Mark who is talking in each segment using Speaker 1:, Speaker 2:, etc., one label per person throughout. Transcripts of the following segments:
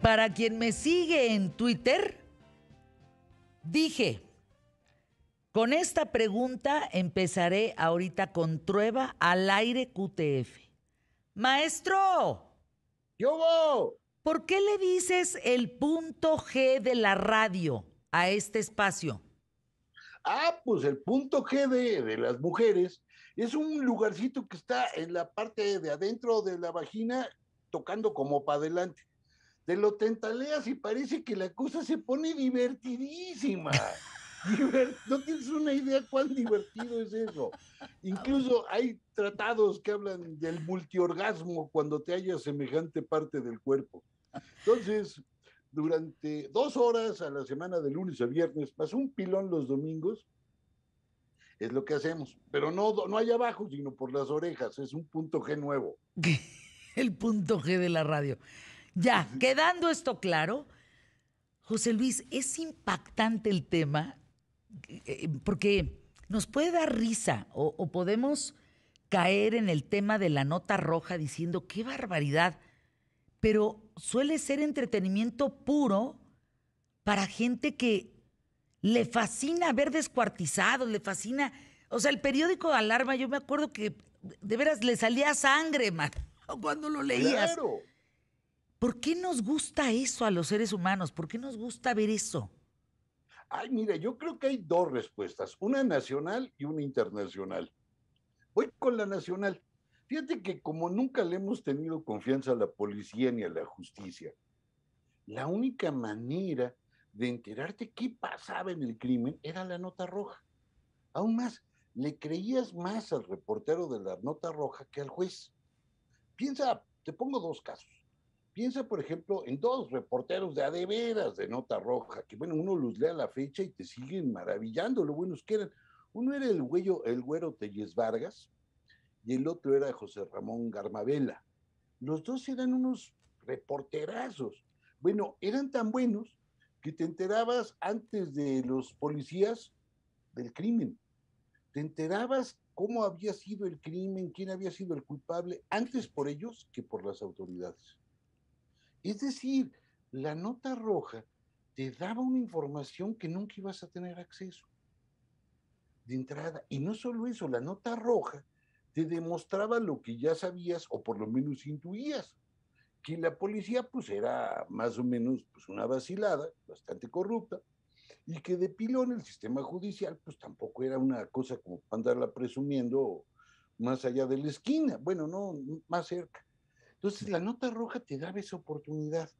Speaker 1: Para quien me sigue en Twitter, dije, con esta pregunta empezaré ahorita con Trueba al aire QTF. Maestro, ¿yo ¿Por qué le dices el punto G de la radio a este espacio?
Speaker 2: Ah, pues el punto G de, de las mujeres es un lugarcito que está en la parte de adentro de la vagina tocando como para adelante te lo tentaleas y parece que la cosa se pone divertidísima. no tienes una idea cuán divertido es eso. Incluso hay tratados que hablan del multiorgasmo cuando te hallas semejante parte del cuerpo. Entonces, durante dos horas a la semana de lunes a viernes, pasó un pilón los domingos, es lo que hacemos. Pero no, no allá abajo, sino por las orejas, es un punto G nuevo.
Speaker 1: El punto G de la radio. Ya, quedando esto claro, José Luis, es impactante el tema eh, eh, porque nos puede dar risa o, podemos caer en el tema de la nota roja diciendo qué barbaridad, pero suele ser entretenimiento puro para gente que le fascina ver descuartizado, le fascina. O sea, el periódico de Alarma, yo me acuerdo que de veras le salía sangre, man, cuando lo leías. Claro. ¿Por qué nos gusta eso a los seres humanos? ¿Por qué nos gusta ver eso?
Speaker 2: Ay, mira, yo creo que hay dos respuestas, una nacional y una internacional. Voy con la nacional. Fíjate que como nunca le hemos tenido confianza a la policía ni a la justicia, la única manera de enterarte qué pasaba en el crimen era la nota roja. Aún más, le creías más al reportero de la nota roja que al juez. Piensa, te pongo dos casos. Piensa, por ejemplo, en dos reporteros de adeveras de Nota Roja, que bueno, uno los lee a la fecha y te siguen maravillando lo buenos que eran. Uno era el, el güero Telles Vargas y el otro era José Ramón Garmabela. Los dos eran unos reporterazos. Bueno, eran tan buenos que te enterabas antes de los policías del crimen. Te enterabas cómo había sido el crimen, quién había sido el culpable, antes por ellos que por las autoridades. Es decir, la nota roja te daba una información que nunca ibas a tener acceso de entrada. Y no solo eso, la nota roja te demostraba lo que ya sabías o por lo menos intuías, que la policía pues era más o menos pues una vacilada, bastante corrupta, y que de pilón el sistema judicial pues tampoco era una cosa como andarla presumiendo más allá de la esquina, bueno, no, más cerca. Entonces, la nota roja te daba esa oportunidad.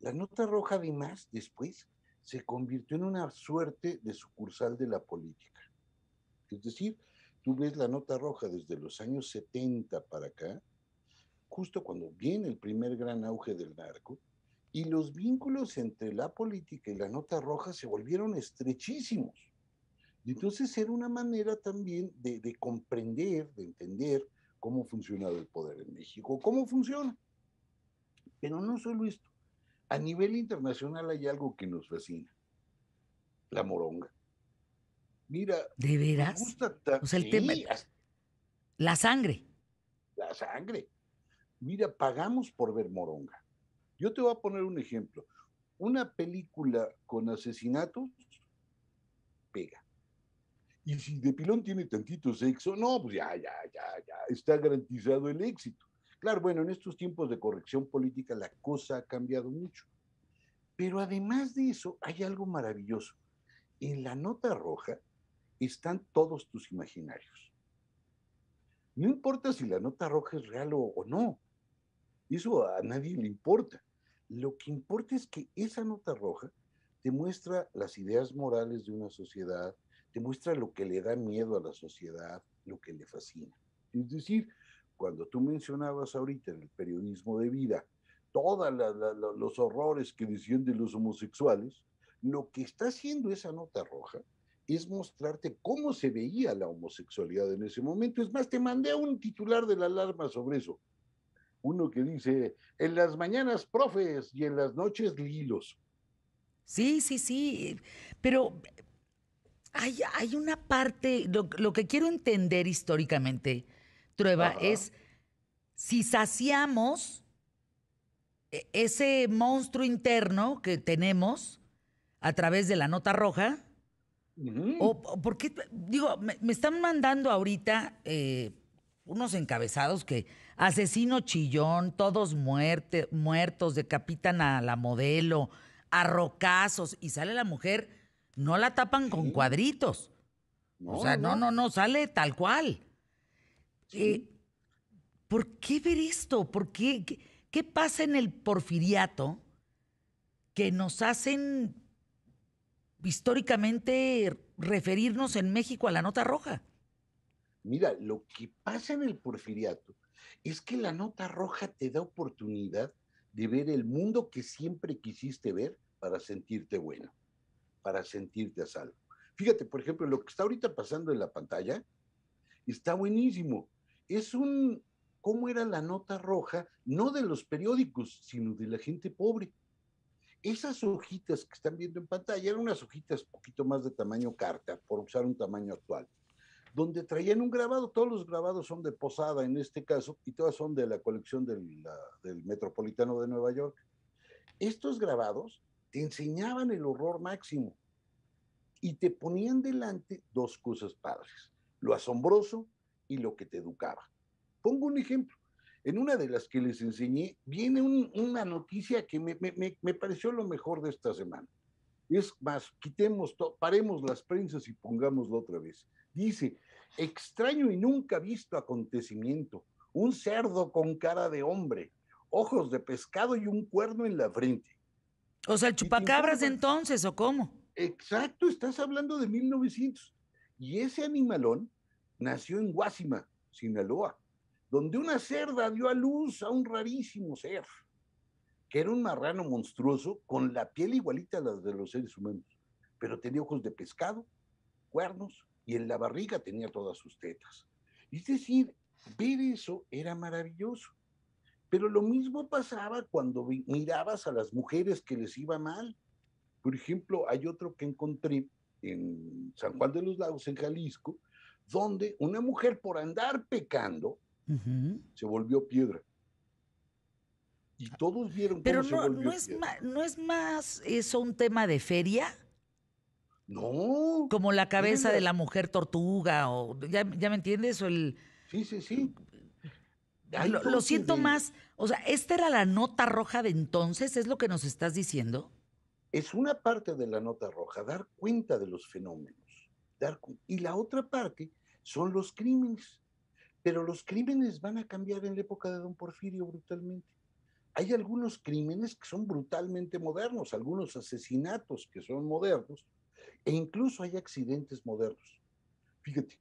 Speaker 2: La nota roja, además, después se convirtió en una suerte de sucursal de la política. Es decir, tú ves la nota roja desde los años 70 para acá, justo cuando viene el primer gran auge del narco, y los vínculos entre la política y la nota roja se volvieron estrechísimos. entonces era una manera también de, de comprender, de entender cómo funciona el poder en México, cómo funciona. Pero no solo esto. A nivel internacional hay algo que nos fascina. La moronga. Mira. ¿De veras? o sea, el
Speaker 1: La sangre.
Speaker 2: La sangre. Mira, pagamos por ver moronga. Yo te voy a poner un ejemplo. Una película con asesinatos pega. Y si de pilón tiene tantito sexo, no, pues ya, ya, ya, ya, está garantizado el éxito. Claro, bueno, en estos tiempos de corrección política la cosa ha cambiado mucho. Pero además de eso, hay algo maravilloso. En la nota roja están todos tus imaginarios. No importa si la nota roja es real o, o no. Eso a nadie le importa. Lo que importa es que esa nota roja te muestra las ideas morales de una sociedad, te muestra lo que le da miedo a la sociedad, lo que le fascina. Es decir, cuando tú mencionabas ahorita en el periodismo de vida, todos los horrores que decían de los homosexuales, lo que está haciendo esa nota roja es mostrarte cómo se veía la homosexualidad en ese momento. Es más, te mandé a un titular de la alarma sobre eso. Uno que dice, en las mañanas profes y en las noches lilos. Sí, sí, sí, pero
Speaker 1: hay, una parte, lo, que quiero entender históricamente, Trueba, es si saciamos e, ese monstruo interno que tenemos a través de la nota roja, o, porque, digo, me, están mandando ahorita eh, unos encabezados que asesino chillón, todos muertos, decapitan a la modelo, a rocazos, y sale la mujer no la tapan con cuadritos. No, o sea, no, no, no, sale tal cual. Eh, ¿Por qué ver esto? ¿Por qué, qué, pasa en el porfiriato que nos hacen históricamente
Speaker 2: referirnos en México a la nota roja? Mira, lo que pasa en el porfiriato es que la nota roja te da oportunidad de ver el mundo que siempre quisiste ver para sentirte bueno para sentirte a salvo. Fíjate, por ejemplo, lo que está ahorita pasando en la pantalla está buenísimo. Es un, ¿cómo era la nota roja? No de los periódicos, sino de la gente pobre. Esas hojitas que están viendo en pantalla eran unas hojitas un poquito más de tamaño carta, por usar un tamaño actual, donde traían un grabado. Todos los grabados son de Posada en este caso y todas son de la colección del, del Metropolitano de Nueva York. Estos grabados enseñaban el horror máximo y te ponían delante dos cosas padres, lo asombroso y lo que te educaba. Pongo un ejemplo. En una de las que les enseñé viene una noticia que me, me, pareció lo mejor de esta semana. Es más, quitemos, paremos las prensas y pongámoslo otra vez. Dice, extraño y nunca visto acontecimiento, un cerdo con cara de hombre, ojos de pescado y un cuerno en la frente o sea, el chupacabras de entonces, ¿o cómo? Exacto, estás hablando de 1900. Y ese animalón nació en Guásima, Sinaloa, donde una cerda dio a luz a un rarísimo ser, que era un marrano monstruoso con la piel igualita a la de los seres humanos, pero tenía ojos de pescado, cuernos y en la barriga tenía todas sus tetas. Es decir, ver eso era maravilloso. Pero lo mismo pasaba cuando mirabas a las mujeres que les iba mal. Por ejemplo, hay otro que encontré en San Juan de los Lagos, en Jalisco, donde una mujer por andar pecando se volvió piedra. Y ah, todos vieron Pero no, se volvió no es
Speaker 1: ¿No es más eso un tema de feria? No. Como la cabeza de la mujer tortuga, o ya, ya me entiendes, o el... Sí, sí, sí
Speaker 2: lo, siento más.
Speaker 1: O sea, ¿esta era la nota roja de entonces?
Speaker 2: ¿Es lo que nos estás diciendo? Es una parte de la nota roja, dar cuenta de los fenómenos. y la otra parte son los crímenes. Pero los crímenes van a cambiar en la época de don Porfirio brutalmente. Hay algunos crímenes que son brutalmente modernos, algunos asesinatos que son modernos, e incluso hay accidentes modernos. Fíjate,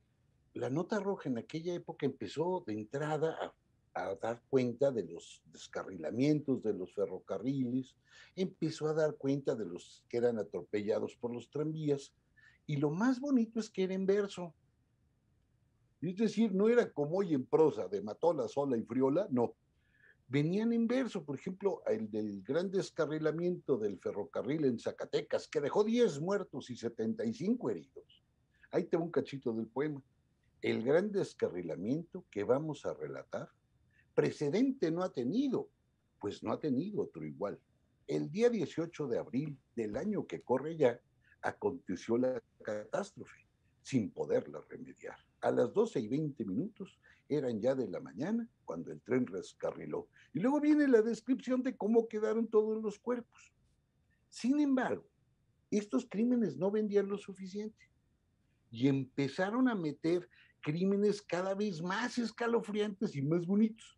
Speaker 2: la nota roja en aquella época empezó de entrada a a dar cuenta de los descarrilamientos de los ferrocarriles, empezó a dar cuenta de los que eran atropellados por los tranvías, y lo más bonito es que era en verso. Es decir, no era como hoy en prosa, de Matola, Sola y Friola, no. Venían en verso, por ejemplo, el del gran descarrilamiento del ferrocarril en Zacatecas, que dejó 10 muertos y 75 heridos. Ahí tengo un cachito del poema. El gran descarrilamiento que vamos a relatar Precedente no ha tenido, pues no ha tenido otro igual. El día 18 de abril del año que corre ya, aconteció la catástrofe sin poderla remediar. A las 12 y 20 minutos eran ya de la mañana cuando el tren rescarriló. Y luego viene la descripción de cómo quedaron todos los cuerpos. Sin embargo, estos crímenes no vendían lo suficiente y empezaron a meter crímenes cada vez más escalofriantes y más bonitos.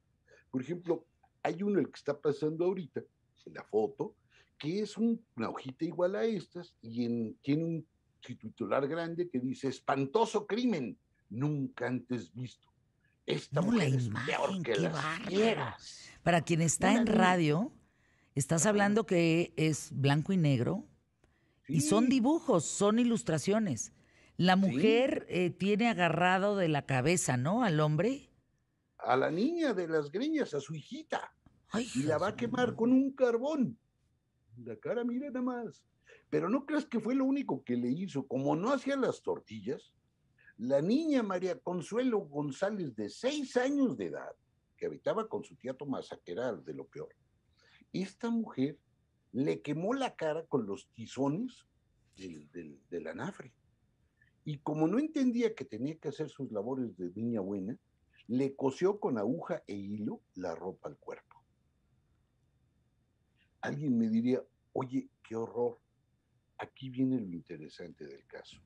Speaker 2: Por ejemplo, hay uno el que está pasando ahorita, en la foto, que es una hojita igual a estas y tiene un titular grande que dice espantoso crimen nunca antes visto. Esta es peor que las
Speaker 1: Para quien está en radio, estás hablando que es blanco y negro y son dibujos, son ilustraciones. La mujer eh, tiene agarrado de la cabeza, ¿no? Al hombre
Speaker 2: a la niña de las greñas, a su hijita, y la va a quemar con un carbón. La cara, mira nada más. Pero no creas que fue lo único que le hizo. Como no hacía las tortillas, la niña María Consuelo González, de seis años de edad, que habitaba con su tía Tomasa, que de lo peor, esta mujer le quemó la cara con los tizones del, del, del anafre. Y como no entendía que tenía que hacer sus labores de niña buena, le cosió con aguja e hilo la ropa al cuerpo. Alguien me diría, oye, qué horror. Aquí viene lo interesante del caso.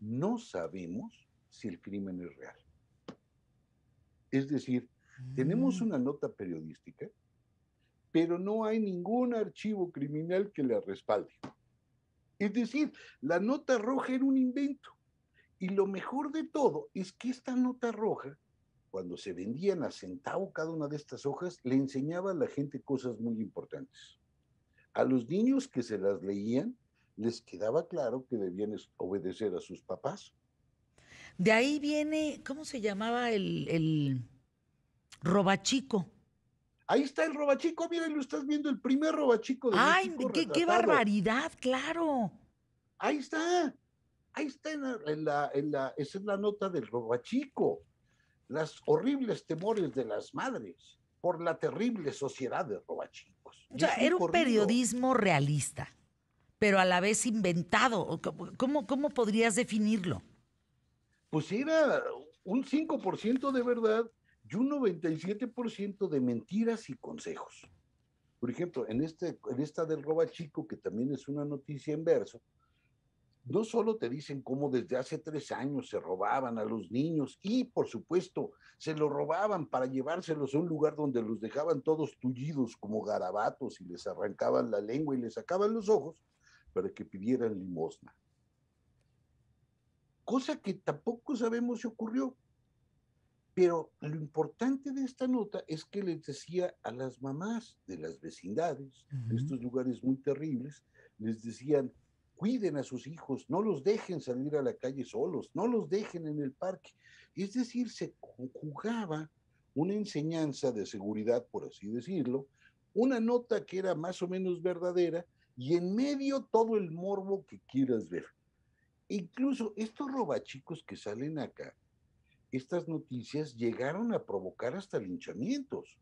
Speaker 2: No sabemos si el crimen es real. Es decir, tenemos mm. una nota periodística, pero no hay ningún archivo criminal que la respalde. Es decir, la nota roja era un invento. Y lo mejor de todo es que esta nota roja cuando se vendían a centavo cada una de estas hojas, le enseñaba a la gente cosas muy importantes. A los niños que se las leían, les quedaba claro que debían obedecer a sus papás.
Speaker 1: De ahí viene, ¿cómo se llamaba el, robachico? Ahí está el robachico, miren, lo estás viendo, el primer
Speaker 2: robachico de ¡Ay, México qué, qué, barbaridad, claro! Ahí está, ahí está, esa es la nota del robachico los horribles temores de las madres por la terrible sociedad de robachicos. O sea, era un periodismo
Speaker 1: realista, pero a la vez inventado. ¿Cómo, cómo
Speaker 2: podrías definirlo? Pues era un 5% de verdad y un 97% de mentiras y consejos. Por ejemplo, en, este, en esta del roba chico, que también es una noticia en verso, no solo te dicen cómo desde hace tres años se robaban a los niños y, por supuesto, se los robaban para llevárselos a un lugar donde los dejaban todos tullidos como garabatos y les arrancaban la lengua y les sacaban los ojos para que pidieran limosna. Cosa que tampoco sabemos si ocurrió. Pero lo importante de esta nota es que les decía a las mamás de las vecindades, de estos lugares muy terribles, les decían, cuiden a sus hijos, no los dejen salir a la calle solos, no los dejen en el parque. Es decir, se conjugaba una enseñanza de seguridad, por así decirlo, una nota que era más o menos verdadera y en medio todo el morbo que quieras ver. Incluso estos robachicos que salen acá, estas noticias llegaron a provocar hasta linchamientos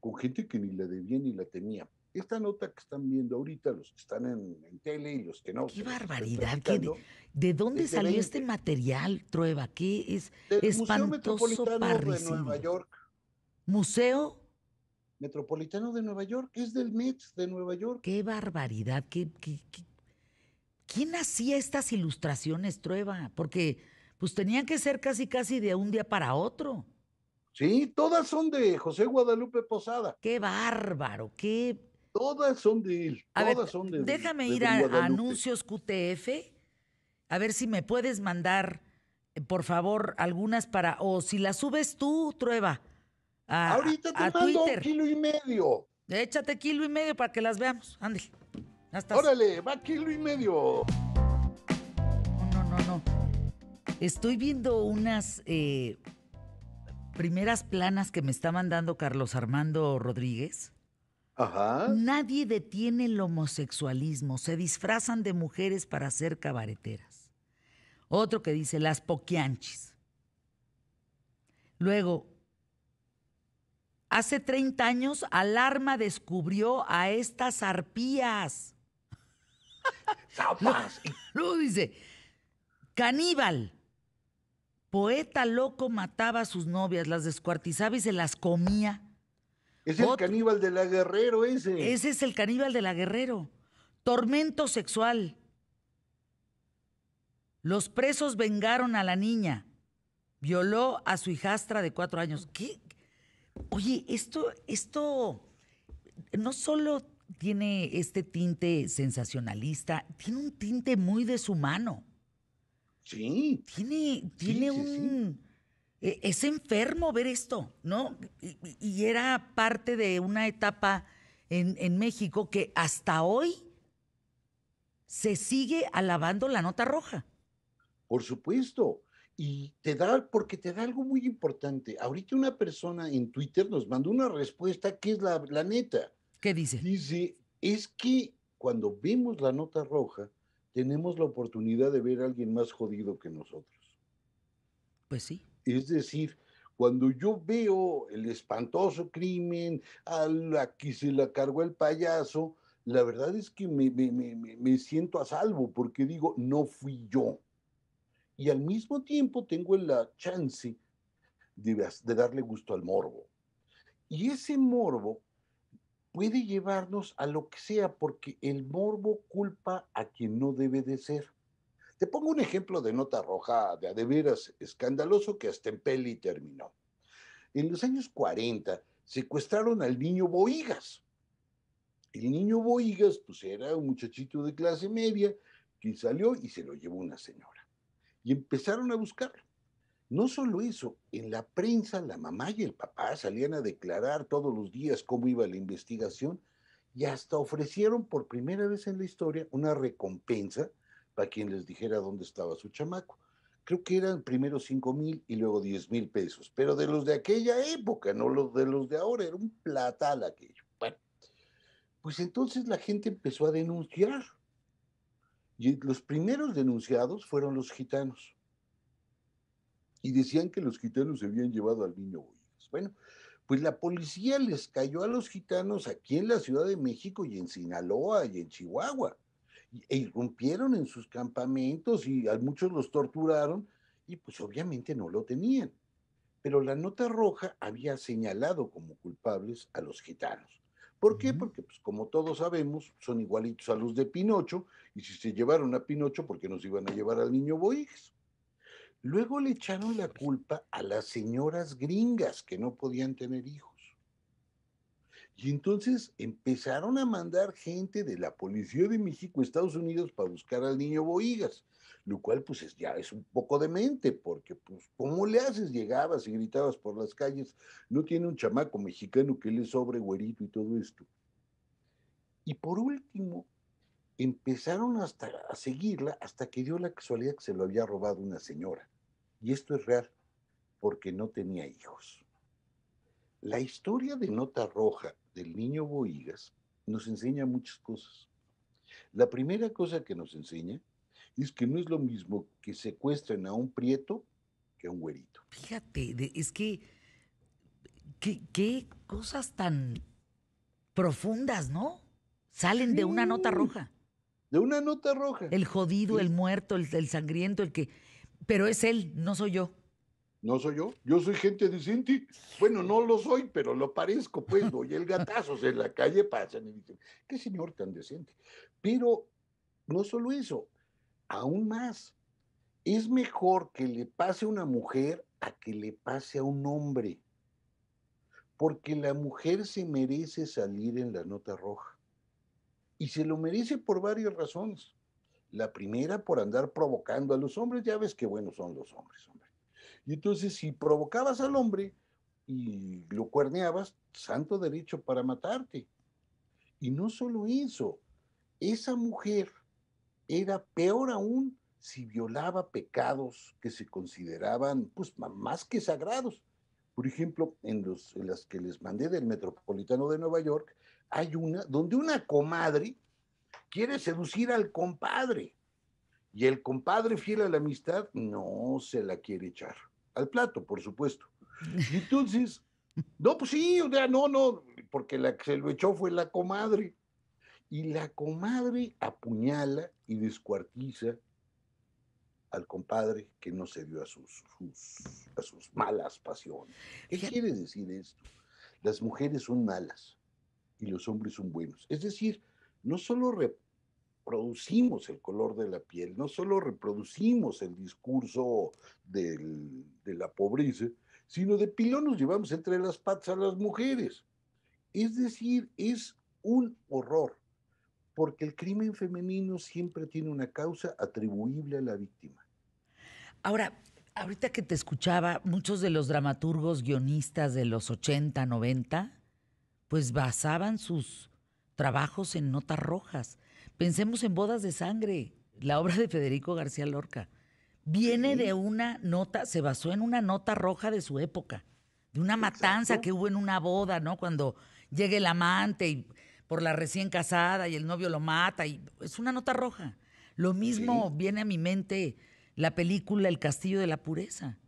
Speaker 2: con gente que ni la debía ni la temía esta nota que están viendo ahorita, los que están en, tele y los que no. ¡Qué barbaridad! de, dónde salió este
Speaker 1: material, Trueba? ¿Qué es del Museo Metropolitano de Nueva York. ¿Museo? Metropolitano de Nueva York, es del Met de Nueva York. ¡Qué barbaridad! quién hacía estas ilustraciones, Trueba? Porque pues tenían que ser casi casi de un día para otro.
Speaker 2: Sí, todas son de José Guadalupe Posada. Qué bárbaro, qué Todas son de él. todas son de Déjame ir a,
Speaker 1: anuncios QTF, a ver si me puedes mandar, eh, por favor, algunas para. O si las subes tú, Trueba. A, Ahorita te mando Twitter. kilo y medio. Échate kilo y medio para que las veamos. Ándale. Órale, va kilo y medio. No, no, no, no. Estoy viendo unas. Eh, primeras planas que me está mandando Carlos Armando Rodríguez Nadie detiene el homosexualismo. Se disfrazan de mujeres para ser cabareteras. Otro que dice las poquianchis. Luego, hace 30 años, Alarma descubrió a estas arpías. Luego dice, caníbal. Poeta loco mataba a sus novias, las descuartizaba y se las comía.
Speaker 2: Es el caníbal de la guerrero ese. Ese es el
Speaker 1: caníbal de la guerrero. Tormento sexual. Los presos vengaron a la niña. Violó a su hijastra de cuatro años. ¿Qué? Oye, esto, esto no solo tiene este tinte sensacionalista, tiene un tinte muy deshumano. Sí. Tiene, tiene un. E, es enfermo ver esto, ¿no? Y, era parte de una etapa en, México que hasta hoy se sigue alabando la nota roja.
Speaker 2: Por supuesto. Y te da, porque te da algo muy importante. Ahorita una persona en Twitter nos mandó una respuesta que es la, la neta. ¿Qué dice? Dice, es que cuando vemos la nota roja, tenemos la oportunidad de ver a alguien más jodido que nosotros. Pues sí. Es decir, cuando yo veo el espantoso crimen, a la que se la cargó el payaso, la verdad es que me, siento a salvo porque digo, no fui yo. Y al mismo tiempo tengo la chance de darle gusto al morbo. Y ese morbo puede llevarnos a lo que sea, porque el morbo culpa a quien no debe de ser. Te pongo un ejemplo de nota roja de adeveras escandaloso que hasta en peli terminó. En los años 40 secuestraron al niño Boigas. El niño Boigas pues era un muchachito de clase media que salió y se lo llevó una señora. Y empezaron a buscarlo. No solo eso, en la prensa la mamá y el papá salían a declarar todos los días cómo iba la investigación y hasta ofrecieron por primera vez en la historia una recompensa para quien les dijera dónde estaba su chamaco. Creo que eran primero 5 mil y luego 10 mil pesos, pero de los de aquella época, no los de los de ahora, era un platal aquello. Bueno, pues entonces la gente empezó a denunciar. Y los primeros denunciados fueron los gitanos. Y decían que los gitanos se habían llevado al niño Bueno, pues la policía les cayó a los gitanos aquí en la Ciudad de México y en Sinaloa y en Chihuahua e irrumpieron en sus campamentos y a muchos los torturaron y pues obviamente no lo tenían. Pero la nota roja había señalado como culpables a los gitanos. ¿Por qué? Porque, pues, como todos sabemos, son igualitos a los de Pinocho, y si se llevaron a Pinocho, ¿por qué nos iban a llevar al niño Boix? Luego le echaron la culpa a las señoras gringas que no podían tener hijos. Y entonces empezaron a mandar gente de la Policía de México a Estados Unidos para buscar al niño Boigas, lo cual pues ya es un poco demente, porque pues ¿cómo le haces? Llegabas y gritabas por las calles, no tiene un chamaco mexicano que le sobre güerito y todo esto. Y por último, empezaron hasta a seguirla hasta que dio la casualidad que se lo había robado una señora. Y esto es real, porque no tenía hijos. La historia de Nota Roja del niño Boigas nos enseña muchas cosas. La primera cosa que nos enseña es que no es lo mismo que secuestren a un prieto que a un güerito. Fíjate, es que
Speaker 1: qué cosas tan profundas, ¿no? Salen de una nota roja. De una nota roja. El jodido, el muerto, el, sangriento,
Speaker 2: el que... Pero es él, no soy yo. No soy yo, yo soy gente decente. Bueno, no lo soy, pero lo parezco, pues doy el gatazo. en la calle, pasan y dicen, qué señor tan decente. Pero no solo eso, aún más, es mejor que le pase a una mujer a que le pase a un hombre, porque la mujer se merece salir en la nota roja. Y se lo merece por varias razones. La primera, por andar provocando a los hombres, ya ves qué buenos son los hombres, hombre. Y entonces, si provocabas al hombre y lo cuerneabas, santo derecho para matarte. Y no solo eso, esa mujer era peor aún si violaba pecados que se consideraban pues, más que sagrados. Por ejemplo, en, en las que les mandé del Metropolitano de Nueva York, hay una donde una comadre quiere seducir al compadre y el compadre fiel a la amistad no se la quiere echar al plato, por supuesto. entonces, no, pues sí, o sea, no, no, porque la que se lo echó fue la comadre. Y la comadre apuñala y descuartiza al compadre que no se dio a sus, a sus malas pasiones. ¿Qué quiere decir esto? Las mujeres son malas y los hombres son buenos. Es decir, no solo reproducimos el color de la piel, no solo reproducimos el discurso de la pobreza, sino de pilón nos llevamos entre las patas a las mujeres. Es decir, es un horror, porque el crimen femenino siempre tiene una causa atribuible a la víctima.
Speaker 1: Ahora, ahorita que te escuchaba, muchos de los dramaturgos guionistas de los 80, 90, pues basaban sus trabajos en notas rojas. Pensemos en Bodas de Sangre, la obra de Federico García Lorca. Viene de una nota, se basó en una nota roja de su época, de una matanza que hubo en una boda, ¿no? Cuando llega el amante y por la recién casada y el novio lo mata y es una nota roja. Lo mismo viene a mi mente la película El Castillo de la Pureza.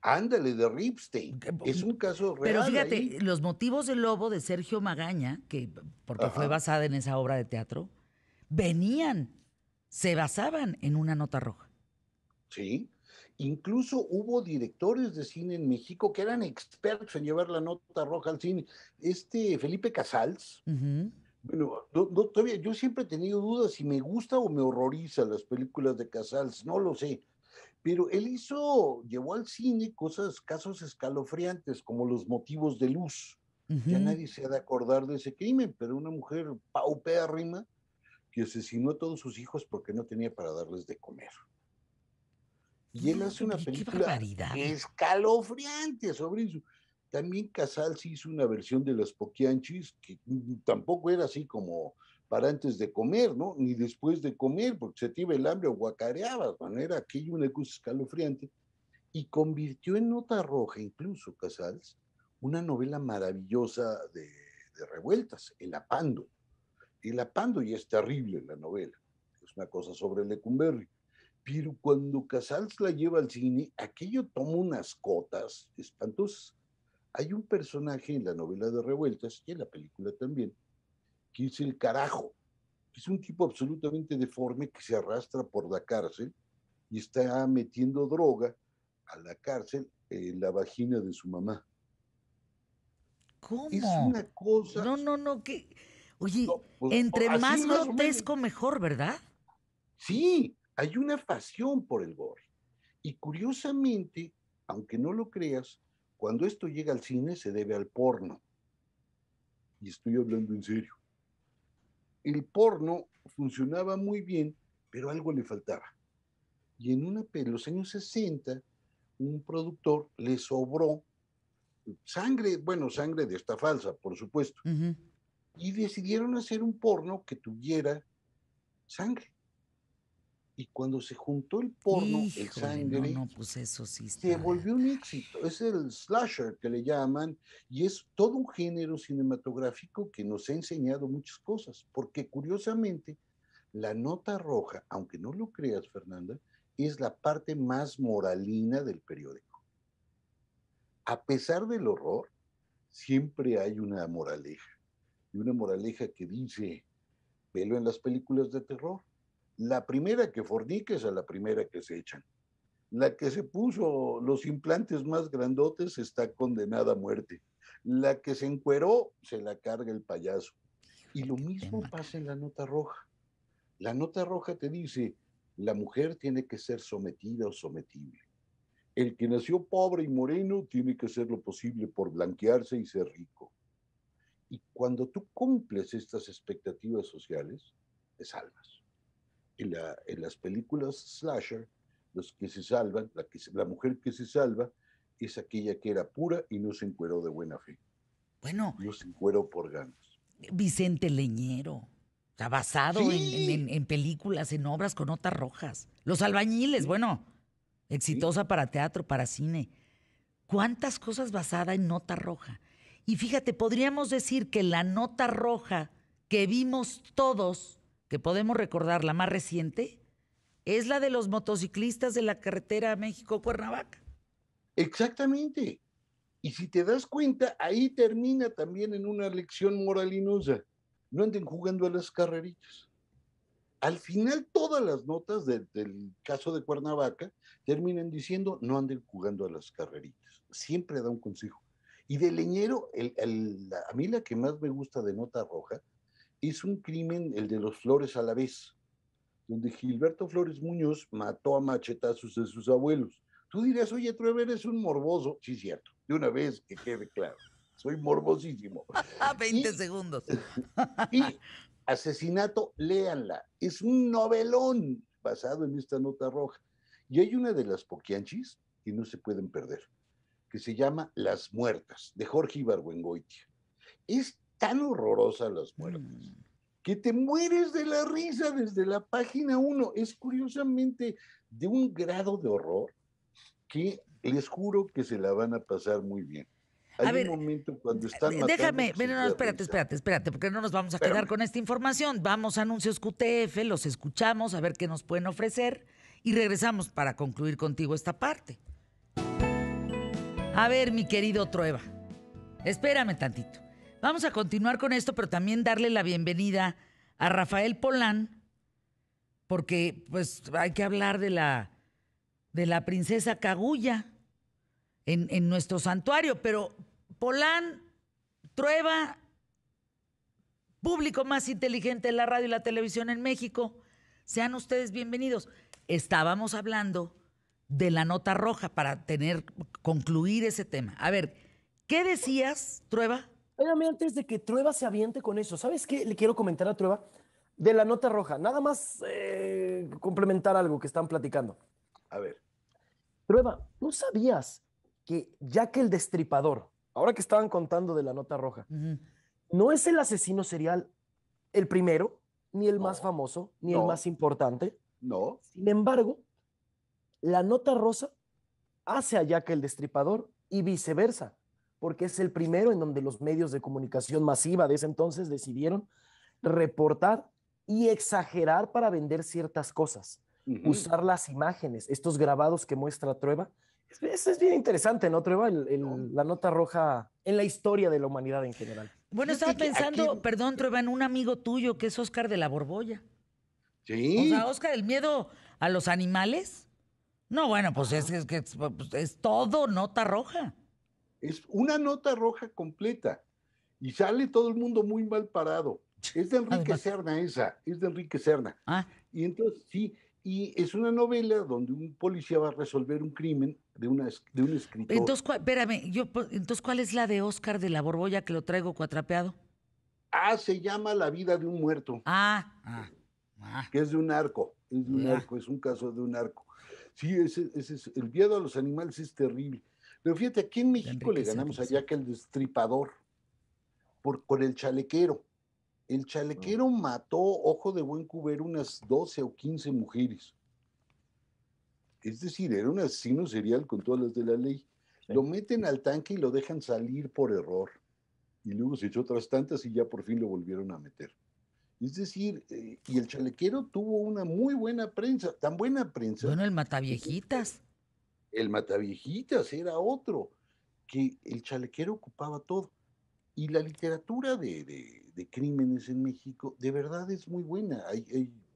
Speaker 2: Ándale, de Ripstein. Es un caso real. Pero fíjate,
Speaker 1: Los motivos del lobo de Sergio Magaña, que porque fue basada en esa obra de teatro, venían, se basaban en una nota roja.
Speaker 2: Sí, Incluso hubo directores de cine en México que eran expertos en llevar la nota roja al cine. Este Felipe Casals, bueno, todavía, yo siempre he tenido dudas si me gusta o me horroriza las películas de Casals, no lo sé. Pero él hizo, llevó al cine cosas, casos escalofriantes como los motivos de luz. Ya nadie se ha de acordar de ese crimen, pero una mujer paupérrima y asesinó a todos sus hijos porque no tenía para darles de comer. Y él hace una película escalofriante sobre eso. También Casals hizo una versión de Los Poquianchis que tampoco era así como para antes de comer, ¿no? Ni después de comer, porque se te el hambre o guacareaba. Era aquello una cosa escalofriante. Y convirtió en nota roja, incluso Casals, una novela maravillosa de, de revueltas, El Apando pando y es terrible la novela, es una cosa sobre Lecumberri. Pero cuando Casals la lleva al cine, aquello toma unas cotas espantosas. Hay un personaje en la novela de Revueltas y en la película también, que es el carajo, que es un tipo absolutamente deforme que se arrastra por la cárcel y está metiendo droga a la cárcel en la vagina de su mamá.
Speaker 1: ¿Cómo? Es una cosa. No, no, no, que Oye, pues, entre más grotesco,
Speaker 2: mejor, ¿verdad? Sí, hay una pasión por el gore. Y curiosamente, aunque no lo creas, cuando esto llega al cine se debe al porno. Y estoy hablando en serio. El porno funcionaba muy bien, pero algo le faltaba. Y en, una, los años 60, un productor le sobró sangre, bueno, sangre de esta falsa, por supuesto y decidieron hacer un porno que tuviera sangre. Y cuando se juntó el porno, el sangre, no, pues eso se volvió un éxito. Es el slasher que le llaman y es todo un género cinematográfico que nos ha enseñado muchas cosas, porque curiosamente la nota roja, aunque no lo creas, Fernanda, es la parte más moralina del periódico. A pesar del horror, siempre hay una moraleja una moraleja que dice, velo en las películas de terror. La primera que forniques es a la primera que se echan. La que se puso los implantes más grandotes está condenada a muerte. La que se encueró se la carga el payaso. Y lo mismo pasa en la nota roja. La nota roja te dice, la mujer tiene que ser sometida o sometible. El que nació pobre y moreno tiene que hacer lo posible por blanquearse y ser rico. Y cuando tú cumples estas expectativas sociales, te salvas. En, las películas slasher, los que se salvan, la, que, la mujer que se salva, es aquella que era pura y no se encueró de buena fe. Bueno. No se encueró por ganas.
Speaker 1: Vicente Leñero. basado en, películas, en obras con notas rojas. Los albañiles, bueno, exitosa para teatro, para cine. ¿Cuántas cosas basadas en nota roja? Y fíjate, podríamos decir que la nota roja que vimos todos, que podemos recordar la más reciente, es la de los motociclistas de la
Speaker 2: carretera México-Cuernavaca. Exactamente. Y si te das cuenta, ahí termina también en una lección moralinosa. No anden jugando a las carreritas. Al final, todas las notas del caso de Cuernavaca terminan diciendo no anden jugando a las carreritas. Siempre da un consejo. Y de Leñero, el, a mí la que más me gusta de Nota Roja es un crimen, el de los Flores a la vez, donde Gilberto Flores Muñoz mató a machetazos de sus abuelos. Tú dirás, oye, Trueba, eres un morboso. Sí, cierto, de una vez que quede claro. Soy morbosísimo. 20 segundos. y asesinato, léanla. Es un novelón basado en esta nota roja. Y hay una de las poquianchis que no se pueden perder que se llama Las Muertas, de Jorge Ibargüengoitia. Es tan horrorosa Las Muertas mm. que te mueres de la risa desde la página 1. Es curiosamente de un grado de horror que les juro que se la van a pasar muy bien. Hay a un momento cuando eh, están eh, Déjame, espérate,
Speaker 1: espérate, espérate, porque no nos vamos a quedar con esta información. Vamos a anuncios QTF, los escuchamos, a ver qué nos pueden ofrecer y regresamos para concluir contigo esta parte. A ver, mi querido Trueba, espérame tantito. Vamos a continuar con esto, pero también darle la bienvenida a Rafael Polán, porque pues hay que hablar de la, de la princesa Cagulla en, en nuestro santuario, pero Polán, Trueba, público más inteligente de la radio y la televisión en México, sean ustedes bienvenidos. Estábamos hablando de la nota roja para tener, concluir ese tema. A ver, ¿qué decías, Trueba? Espérame, antes de que Trueba se aviente con eso, ¿sabes qué le quiero comentar a Trueba?
Speaker 3: De la nota roja, nada más eh, complementar algo que están platicando. A ver, Trueba, ¿no sabías que ya que el Destripador, ahora que estaban contando de la nota roja, no es el asesino serial el primero, ni el más famoso, ni el más importante? No. Sin embargo, la nota rosa hace allá que el Destripador y viceversa, porque es el primero en donde los medios de comunicación masiva de ese entonces decidieron reportar y exagerar para vender ciertas cosas, usar las imágenes, estos grabados que muestra Trueba. Eso es bien interesante, ¿no, Trueba? la nota roja en la historia de la humanidad en general.
Speaker 1: Bueno, estaba pensando, perdón, Trueba, en un amigo tuyo que es Oscar de la Borbolla. Sí. O sea, Oscar, el miedo a los animales no,
Speaker 2: bueno, pues es, que pues, es, todo nota roja. Es una nota roja completa y sale todo el mundo muy mal parado. Es de Enrique Cerna esa, es de Enrique Cerna. Ah. Y entonces, sí, y es una novela donde un policía va a resolver un crimen de, una, de un escritor. Entonces,
Speaker 1: espérame, yo, pues, entonces, ¿cuál es la de Oscar de la Borbolla que lo traigo cuatrapeado?
Speaker 2: Ah, se llama La vida de un muerto. Ah, ah. ah. Que es de un arco, es de un ah. arco, es un caso de un arco. Sí, ese, ese es, el miedo a los animales es terrible. Pero fíjate, aquí en México le ganamos a Jack el Destripador por, con el chalequero. El chalequero ah. mató, ojo de buen cubero, unas 12 o 15 mujeres. Es decir, era un asesino serial con todas las de la ley. Lo meten al tanque y lo dejan salir por error. Y luego se echó otras tantas y ya por fin lo volvieron a meter. Es decir, eh, y el chalequero tuvo una muy buena prensa, tan buena prensa. Bueno, el Mataviejitas. El Mataviejitas era otro, que el chalequero ocupaba todo. Y la literatura de, crímenes en México, de verdad es muy buena.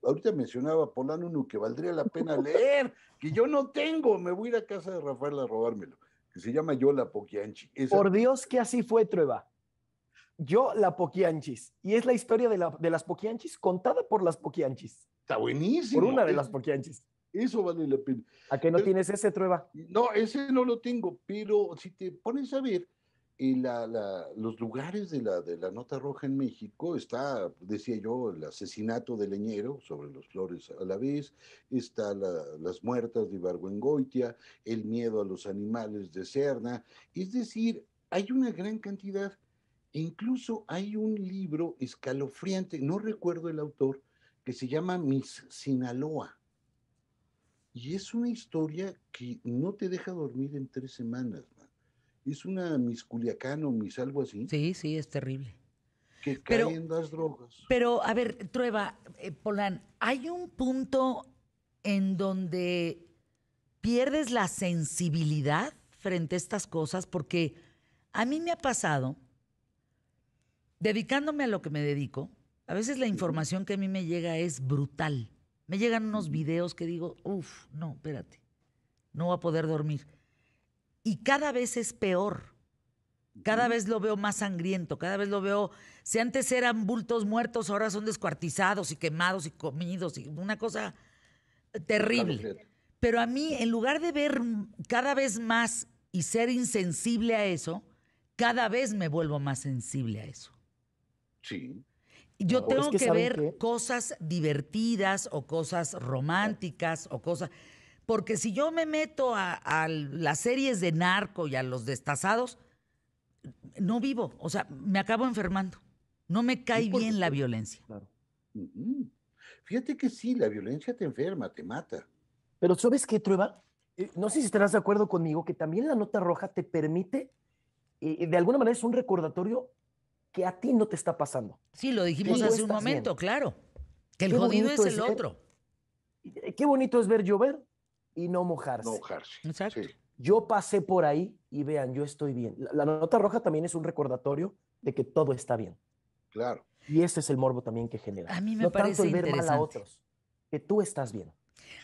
Speaker 2: ahorita mencionaba Polano uno que valdría la pena leer, que yo no tengo, me voy a ir a casa de Rafael a robármelo, que se llama Yola Poquianchi. Por Dios que así
Speaker 3: fue, Trueba. Yo la Poquianchis. Y es la historia de, la, de las Poquianchis contada
Speaker 2: por las Poquianchis. Está buenísimo. Por una de las Poquianchis. Eso vale la pena. ¿A qué no tienes ese, Trueba? No, ese no lo tengo, pero si te pones a ver, y eh, la, los lugares de la, de la nota roja en México está, decía yo, el asesinato de Leñero sobre los flores a la vez, está las muertas de Ibargüengoitia, el miedo a los animales de Cerna, es decir, hay una gran cantidad Incluso hay un libro escalofriante, no recuerdo el autor, que se llama Miss Sinaloa. Y es una historia que no te deja dormir en tres semanas. Es una Miss Culiacán o Miss algo así. Sí, sí, es terrible. Que pero, las drogas. Pero, a ver, Trueba,
Speaker 1: eh, Polán, hay un punto en donde pierdes la sensibilidad frente a estas cosas, porque a mí me ha pasado dedicándome a lo que me dedico, a veces la información que a mí me llega es brutal. Me llegan unos videos que digo, uff, no, espérate, no voy a poder dormir. Y cada vez es peor. Cada vez lo veo más sangriento, cada vez lo veo. Si antes eran bultos muertos, ahora son descuartizados y quemados y comidos, y una cosa terrible. Pero a mí, en lugar de ver cada vez más y ser insensible a eso, cada vez me vuelvo más sensible a eso. Sí. Yo tengo que, ver cosas divertidas o cosas románticas o cosas... Porque si yo me meto a, las series de narco y a los destazados, no vivo, o sea, me acabo enfermando. No me cae bien la violencia.
Speaker 2: Claro. Fíjate que sí, la violencia te enferma, te mata. Pero ¿sabes qué, Trueba?
Speaker 3: Eh, no sé si estarás de acuerdo conmigo que también la nota roja te permite, eh, de alguna manera es un recordatorio que a ti no te está pasando.
Speaker 1: Sí, lo dijimos hace un momento, claro. Que el jodido es el otro.
Speaker 3: Qué bonito es ver llover y no mojarse. No mojarse. Yo pasé por ahí y vean, yo estoy bien. La, nota roja también es un recordatorio de que todo está bien. Claro. Y ese es el morbo también que genera. A mí me no tanto ver mal a otros, que tú estás bien.